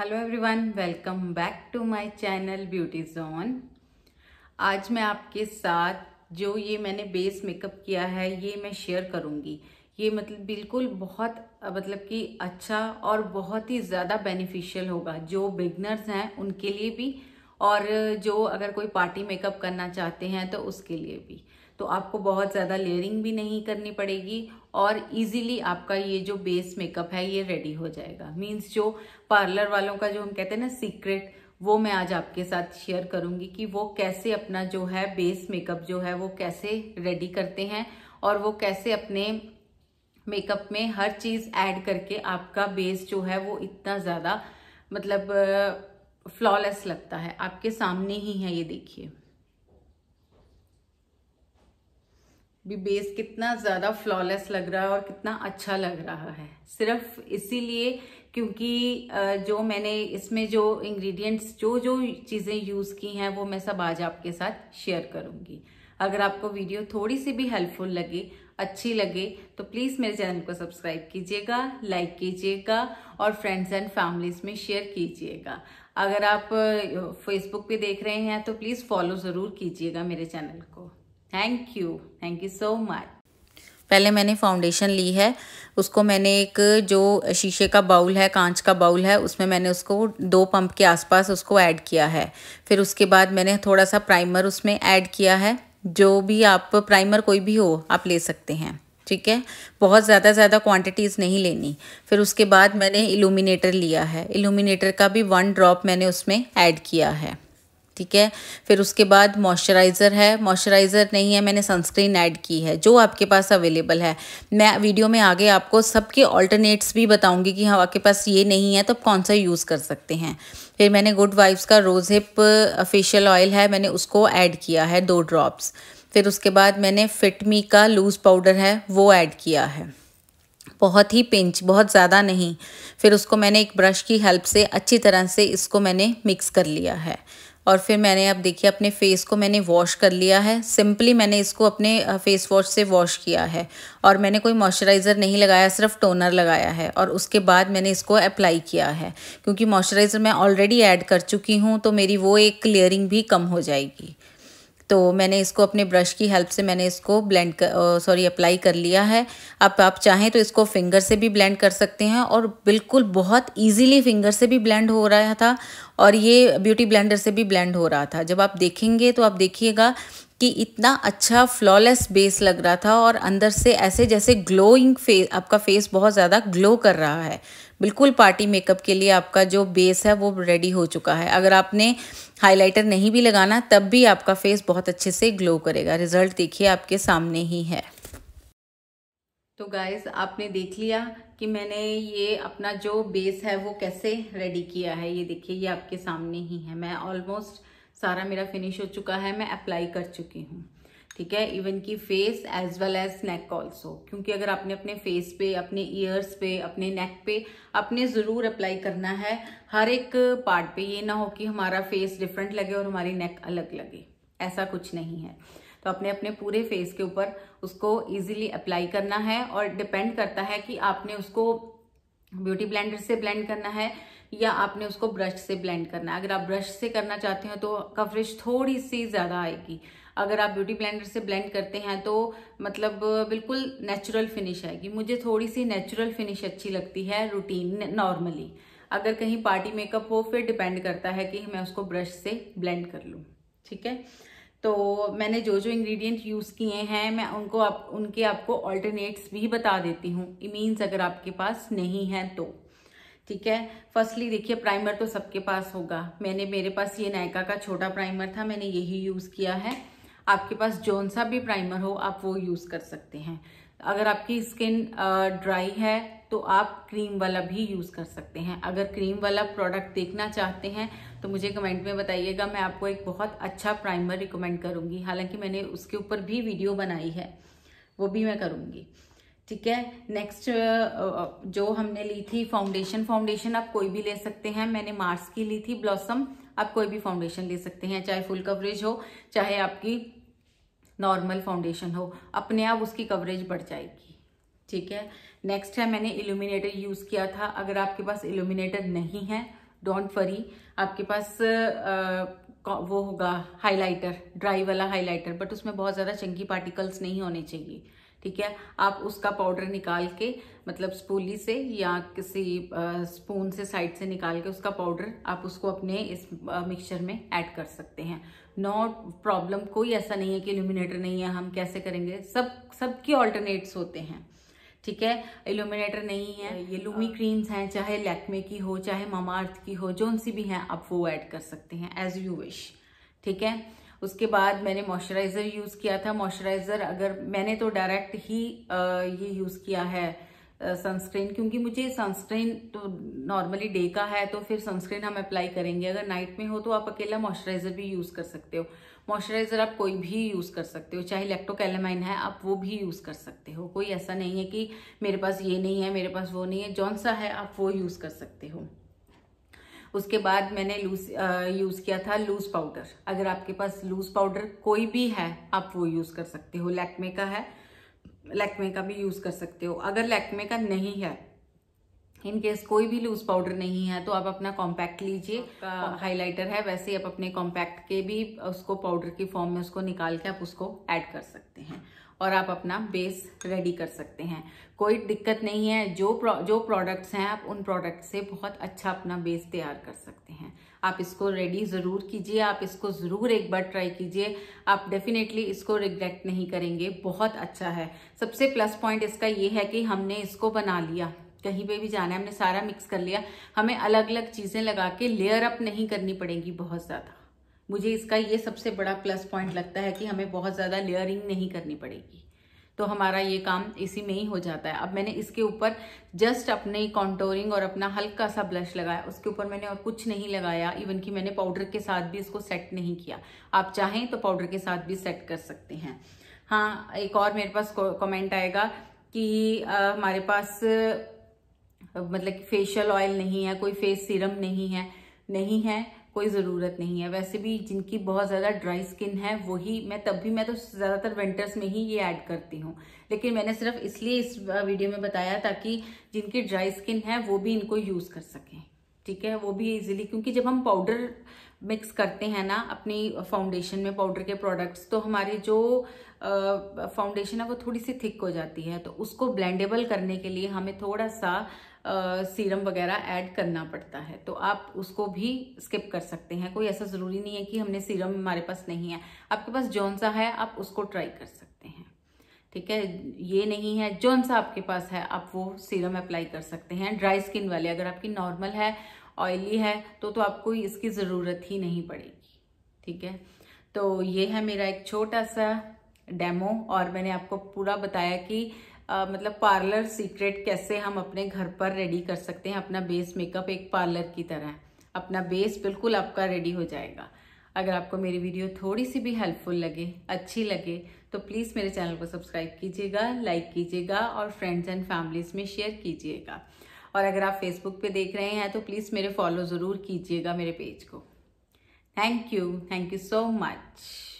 hello everyone welcome back to my channel beauty zone आज मैं आपके साथ जो ये मैंने बेस मेकअप किया है ये मैं शेयर करूँगी ये मतलब बिल्कुल बहुत मतलब कि अच्छा और बहुत ही ज़्यादा बेनिफिशियल होगा जो बिगनर्स हैं उनके लिए भी और जो अगर कोई पार्टी मेकअप करना चाहते हैं तो उसके लिए भी तो आपको बहुत ज़्यादा लेयरिंग भी नहीं करनी पड़ेगी और इजीली आपका ये जो बेस मेकअप है ये रेडी हो जाएगा मीन्स जो पार्लर वालों का जो हम कहते हैं ना सीक्रेट वो मैं आज आपके साथ शेयर करूंगी कि वो कैसे अपना जो है बेस मेकअप जो है वो कैसे रेडी करते हैं और वो कैसे अपने मेकअप में हर चीज़ ऐड करके आपका बेस जो है वो इतना ज़्यादा मतलब फ्लॉलेस लगता है आपके सामने ही है ये देखिए भी बेस कितना ज़्यादा फ्लॉलेस लग रहा है और कितना अच्छा लग रहा है सिर्फ इसीलिए क्योंकि जो मैंने इसमें जो इंग्रेडिएंट्स जो जो चीज़ें यूज़ की हैं वो मैं सब आज आपके साथ शेयर करूँगी अगर आपको वीडियो थोड़ी सी भी हेल्पफुल लगे अच्छी लगे तो प्लीज़ मेरे चैनल को सब्सक्राइब कीजिएगा लाइक कीजिएगा और फ्रेंड्स एंड फैमिलीज में शेयर कीजिएगा अगर आप फेसबुक पे देख रहे हैं तो प्लीज़ फॉलो ज़रूर कीजिएगा मेरे चैनल को thank you thank you so much पहले मैंने फाउंडेशन ली है उसको मैंने एक जो शीशे का बाउल है कांच का बाउल है उसमें मैंने उसको दो पंप के आसपास उसको ऐड किया है फिर उसके बाद मैंने थोड़ा सा प्राइमर उसमें ऐड किया है जो भी आप प्राइमर कोई भी हो आप ले सकते हैं ठीक है बहुत ज़्यादा ज़्यादा क्वांटिटीज़ नहीं लेनी फिर उसके बाद मैंने इल्यूमिनेटर लिया है इल्यूमिनेटर का भी वन ड्रॉप मैंने उसमें ऐड किया है ठीक है फिर उसके बाद मॉइस्चराइज़र है मॉइस्चराइज़र नहीं है मैंने सनस्क्रीन ऐड की है जो आपके पास अवेलेबल है मैं वीडियो में आगे आपको सबके ऑल्टरनेट्स भी बताऊंगी कि हाँ आपके पास ये नहीं है तो आप कौन सा यूज़ कर सकते हैं फिर मैंने गुड वाइब्स का रोज़ हिप फेशियल ऑयल है मैंने उसको ऐड किया है दो ड्रॉप्स फिर उसके बाद मैंने फिटमी का लूज़ पाउडर है वो ऐड किया है बहुत ही पिंच बहुत ज़्यादा नहीं फिर उसको मैंने एक ब्रश की हेल्प से अच्छी तरह से इसको मैंने मिक्स कर लिया है और फिर मैंने अब देखिए अपने फेस को मैंने वॉश कर लिया है सिंपली मैंने इसको अपने फेस वॉश से वॉश किया है और मैंने कोई मॉइस्चराइज़र नहीं लगाया सिर्फ टोनर लगाया है और उसके बाद मैंने इसको अप्लाई किया है क्योंकि मॉइस्चराइज़र मैं ऑलरेडी ऐड कर चुकी हूँ तो मेरी वो एक क्लियरिंग भी कम हो जाएगी तो मैंने इसको अपने ब्रश की हेल्प से मैंने इसको ब्लेंड सॉरी अप्लाई कर लिया है अब आप चाहें तो इसको फिंगर से भी ब्लेंड कर सकते हैं और बिल्कुल बहुत ईजीली फिंगर से भी ब्लेंड हो रहा था और ये ब्यूटी ब्लेंडर से भी ब्लेंड हो रहा था जब आप देखेंगे तो आप देखिएगा कि इतना अच्छा फ्लॉलेस बेस लग रहा था और अंदर से ऐसे जैसे ग्लोइंग फेस आपका फेस बहुत ज़्यादा ग्लो कर रहा है बिल्कुल पार्टी मेकअप के लिए आपका जो बेस है वो रेडी हो चुका है अगर आपने हाइलाइटर नहीं भी लगाना तब भी आपका फेस बहुत अच्छे से ग्लो करेगा रिजल्ट देखिए आपके सामने ही है तो गाइज आपने देख लिया कि मैंने ये अपना जो बेस है वो कैसे रेडी किया है ये देखिए ये आपके सामने ही है मैं ऑलमोस्ट सारा मेरा फिनिश हो चुका है मैं अप्लाई कर चुकी हूँ ठीक है इवन की face as well as neck also क्योंकि अगर आपने अपने फेस पे अपने ईयर्स पे अपने नेक पे अपने ज़रूर अप्लाई करना है हर एक पार्ट पे ये ना हो कि हमारा फेस डिफरेंट लगे और हमारी नेक अलग लगे ऐसा कुछ नहीं है तो अपने अपने पूरे फेस के ऊपर उसको इजीली अप्लाई करना है और डिपेंड करता है कि आपने उसको ब्यूटी ब्लेंडर से ब्लेंड करना है या आपने उसको ब्रश से ब्लेंड करना है अगर आप ब्रश से करना चाहते हो तो कवरेज थोड़ी सी ज़्यादा आएगी अगर आप ब्यूटी ब्लेंडर से ब्लेंड करते हैं तो मतलब बिल्कुल नेचुरल फिनिश आएगी मुझे थोड़ी सी नेचुरल फिनिश अच्छी लगती है रूटीन नॉर्मली अगर कहीं पार्टी मेकअप हो फिर डिपेंड करता है कि मैं उसको ब्रश से ब्लेंड कर लूँ ठीक है तो मैंने जो जो इंग्रेडिएंट यूज़ किए हैं मैं उनको आप उनके आपको ऑल्टरनेट्स भी बता देती हूँ मीन्स अगर आपके पास नहीं है तो ठीक है फर्स्टली देखिए प्राइमर तो सबके पास होगा मैंने मेरे पास ये नायका का छोटा प्राइमर था मैंने यही यूज़ किया है आपके पास जौन सा भी प्राइमर हो आप वो यूज़ कर सकते हैं अगर आपकी स्किन ड्राई है तो आप क्रीम वाला भी यूज़ कर सकते हैं अगर क्रीम वाला प्रोडक्ट देखना चाहते हैं तो मुझे कमेंट में बताइएगा मैं आपको एक बहुत अच्छा प्राइमर रिकमेंड करूँगी हालांकि मैंने उसके ऊपर भी वीडियो बनाई है वो भी मैं करूँगी ठीक है नेक्स्ट जो हमने ली थी फाउंडेशन फाउंडेशन आप कोई भी ले सकते हैं मैंने मार्स की ली थी ब्लॉसम आप कोई भी फाउंडेशन ले सकते हैं चाहे फुल कवरेज हो चाहे आपकी नॉर्मल फाउंडेशन हो अपने आप उसकी कवरेज बढ़ जाएगी ठीक है नेक्स्ट है मैंने इल्यूमिनेटर यूज़ किया था अगर आपके पास इल्यूमिनेटर नहीं है डोंट वरी आपके पास आ, वो होगा हाइलाइटर ड्राई वाला हाइलाइटर बट उसमें बहुत ज़्यादा चंकी पार्टिकल्स नहीं होने चाहिए ठीक है आप उसका पाउडर निकाल के मतलब स्पूली से या किसी स्पून से साइड से निकाल के उसका पाउडर आप उसको अपने इस मिक्सचर में ऐड कर सकते हैं नो प्रॉब्लम कोई ऐसा नहीं है कि इल्यूमिनेटर नहीं है हम कैसे करेंगे सब सबके ऑल्टरनेट्स होते हैं ठीक है इल्यूमिनेटर नहीं है ये लूमी क्रीम्स हैं चाहे लैक्मे की हो चाहे ममार्थ की हो जो सी भी हैं आप वो ऐड कर सकते हैं एज यू विश ठीक है उसके बाद मैंने मॉइस्चराइज़र यूज़ किया था मॉइस्चराइज़र अगर मैंने तो डायरेक्ट ही ये यूज़ किया है सनस्क्रीन क्योंकि मुझे सनस्क्रीन तो नॉर्मली डे का है तो फिर सनस्क्रीन हम अप्लाई करेंगे अगर नाइट में हो तो आप अकेला मॉइस्चराइज़र भी यूज़ कर सकते हो मॉइस्चराइज़र आप कोई भी यूज़ कर सकते हो चाहे लेक्टोकैलामाइन है आप वो भी यूज़ कर सकते हो कोई ऐसा नहीं है कि मेरे पास ये नहीं है मेरे पास वो नहीं है जौन सा है आप वो यूज़ कर सकते हो उसके बाद मैंने लूज यूज़ किया था लूज पाउडर अगर आपके पास लूज पाउडर कोई भी है आप वो यूज़ कर सकते हो लैक्मे का है लैक्मे का भी यूज़ कर सकते हो अगर लैक्मे का नहीं है इन केस कोई भी लूज पाउडर नहीं है तो आप अपना कॉम्पैक्ट लीजिए हाइलाइटर है वैसे ही आप अपने कॉम्पैक्ट के भी उसको पाउडर की फॉर्म में उसको निकाल के आप उसको ऐड कर सकते हैं और आप अपना बेस रेडी कर सकते हैं कोई दिक्कत नहीं है जो जो प्रोडक्ट्स हैं आप उन प्रोडक्ट से बहुत अच्छा अपना बेस तैयार कर सकते हैं आप इसको रेडी ज़रूर कीजिए आप इसको ज़रूर एक बार ट्राई कीजिए आप डेफिनेटली इसको रिग्रेट नहीं करेंगे बहुत अच्छा है सबसे प्लस पॉइंट इसका ये है कि हमने इसको बना लिया कहीं पे भी जाना है हमने सारा मिक्स कर लिया हमें अलग अलग चीज़ें लगा के लेयर अप नहीं करनी पड़ेगी बहुत ज़्यादा मुझे इसका ये सबसे बड़ा प्लस पॉइंट लगता है कि हमें बहुत ज़्यादा लेयरिंग नहीं करनी पड़ेगी तो हमारा ये काम इसी में ही हो जाता है अब मैंने इसके ऊपर जस्ट अपने कॉन्टोरिंग और अपना हल्का सा ब्लश लगाया उसके ऊपर मैंने और कुछ नहीं लगाया इवन कि मैंने पाउडर के साथ भी इसको सेट नहीं किया आप चाहें तो पाउडर के साथ भी सेट कर सकते हैं हाँ एक और मेरे पास कमेंट आएगा कि आ, हमारे पास मतलब फेशियल ऑयल नहीं है कोई फेस सीरम नहीं है नहीं है कोई ज़रूरत नहीं है वैसे भी जिनकी बहुत ज़्यादा ड्राई स्किन है वही मैं तब भी मैं तो ज़्यादातर विंटर्स में ही ये ऐड करती हूँ लेकिन मैंने सिर्फ इसलिए इस वीडियो में बताया ताकि जिनकी ड्राई स्किन है वो भी इनको यूज़ कर सकें ठीक है वो भी इजीली क्योंकि जब हम पाउडर मिक्स करते हैं ना अपनी फाउंडेशन में पाउडर के प्रोडक्ट्स तो हमारी जो फाउंडेशन है वो थोड़ी सी थिक हो जाती है तो उसको ब्लेंडेबल करने के लिए हमें थोड़ा सा सीरम वगैरह ऐड करना पड़ता है तो आप उसको भी स्किप कर सकते हैं कोई ऐसा ज़रूरी नहीं है कि हमने सीरम हमारे पास नहीं है आपके पास जौन सा है आप उसको ट्राई कर सकते हैं ठीक है ये नहीं है जौन सा आपके पास है आप वो सीरम अप्लाई कर सकते हैं ड्राई स्किन वाले अगर आपकी नॉर्मल है ऑयली है तो तो आपको इसकी ज़रूरत ही नहीं पड़ेगी ठीक है तो ये है मेरा एक छोटा सा डेमो और मैंने आपको पूरा बताया कि आ, मतलब पार्लर सीक्रेट कैसे हम अपने घर पर रेडी कर सकते हैं अपना बेस मेकअप एक पार्लर की तरह अपना बेस बिल्कुल आपका रेडी हो जाएगा अगर आपको मेरी वीडियो थोड़ी सी भी हेल्पफुल लगे अच्छी लगे तो प्लीज़ मेरे चैनल को सब्सक्राइब कीजिएगा लाइक कीजिएगा और फ्रेंड्स एंड फैमिलीज में शेयर कीजिएगा और अगर आप फेसबुक पे देख रहे हैं तो प्लीज़ मेरे फॉलो ज़रूर कीजिएगा मेरे पेज को thank you thank you so much